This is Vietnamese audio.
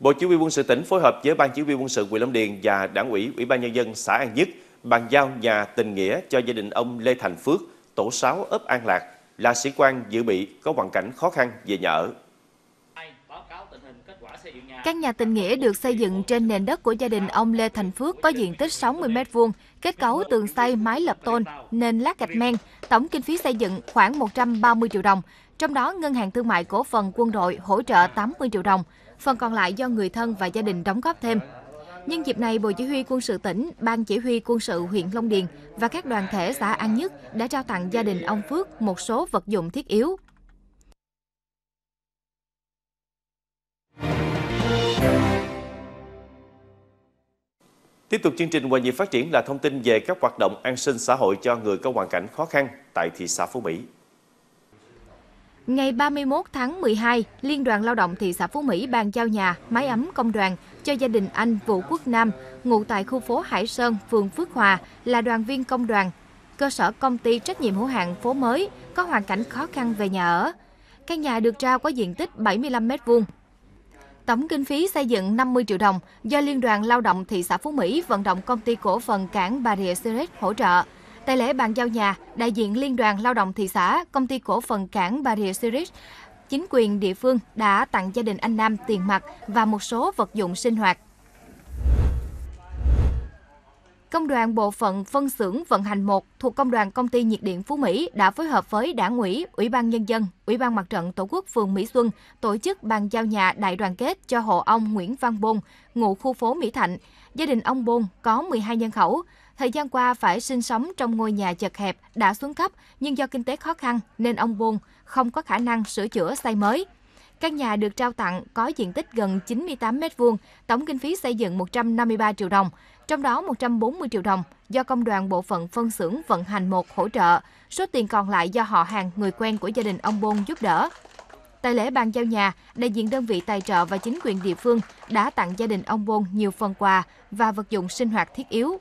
Bộ Chỉ huy quân sự tỉnh phối hợp với Ban Chỉ huy quân sự huyện Long Điền và Đảng ủy Ủy ban nhân dân xã An Nhất bàn giao nhà tình nghĩa cho gia đình ông Lê Thành Phước, tổ 6 ấp An Lạc là sĩ quan dự bị có hoàn cảnh khó khăn về nhà ở. Căn nhà tình nghĩa được xây dựng trên nền đất của gia đình ông Lê Thành Phước có diện tích 60 m2, kết cấu tường xây mái lập tôn, nền lát gạch men, tổng kinh phí xây dựng khoảng 130 triệu đồng, trong đó Ngân hàng Thương mại Cổ phần Quân đội hỗ trợ 80 triệu đồng, phần còn lại do người thân và gia đình đóng góp thêm. Nhân dịp này, Bộ Chỉ huy Quân sự tỉnh, Ban Chỉ huy Quân sự huyện Long Điền và các đoàn thể xã An Nhất đã trao tặng gia đình ông Phước một số vật dụng thiết yếu Tiếp tục chương trình Hòa nhịp phát triển là thông tin về các hoạt động an sinh xã hội cho người có hoàn cảnh khó khăn tại thị xã Phú Mỹ. Ngày 31 tháng 12, Liên đoàn Lao động thị xã Phú Mỹ bàn giao nhà, máy ấm công đoàn cho gia đình anh Vũ Quốc Nam, ngụ tại khu phố Hải Sơn, phường Phước Hòa, là đoàn viên công đoàn, cơ sở công ty trách nhiệm hữu hạn phố mới, có hoàn cảnh khó khăn về nhà ở. Căn nhà được trao có diện tích 75 m2, Tổng kinh phí xây dựng 50 triệu đồng do Liên đoàn Lao động thị xã Phú Mỹ vận động công ty cổ phần cảng Bà Rịa Series hỗ trợ. Tại lễ bàn giao nhà, đại diện Liên đoàn Lao động thị xã, công ty cổ phần cảng Bà Rịa Series chính quyền địa phương đã tặng gia đình anh Nam tiền mặt và một số vật dụng sinh hoạt. Công đoàn Bộ phận Phân xưởng Vận hành 1 thuộc Công đoàn Công ty Nhiệt điện Phú Mỹ đã phối hợp với Đảng ủy, Ủy ban Nhân dân, Ủy ban Mặt trận Tổ quốc phường Mỹ Xuân tổ chức bàn giao nhà đại đoàn kết cho hộ ông Nguyễn Văn Bôn, ngụ khu phố Mỹ Thạnh. Gia đình ông Bôn có 12 nhân khẩu. Thời gian qua phải sinh sống trong ngôi nhà chật hẹp đã xuống cấp nhưng do kinh tế khó khăn nên ông Bôn không có khả năng sửa chữa xây mới. Căn nhà được trao tặng có diện tích gần 98 m2, tổng kinh phí xây dựng 153 triệu đồng, trong đó 140 triệu đồng do công đoàn bộ phận phân xưởng vận hành một hỗ trợ, số tiền còn lại do họ hàng người quen của gia đình ông Bôn giúp đỡ. Tại lễ bàn giao nhà, đại diện đơn vị tài trợ và chính quyền địa phương đã tặng gia đình ông Bôn nhiều phần quà và vật dụng sinh hoạt thiết yếu